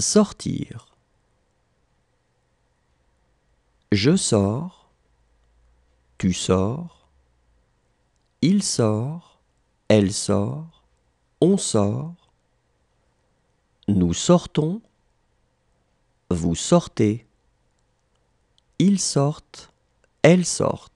sortir. Je sors, tu sors, il sort, elle sort, on sort, nous sortons, vous sortez, ils sortent, elles sortent.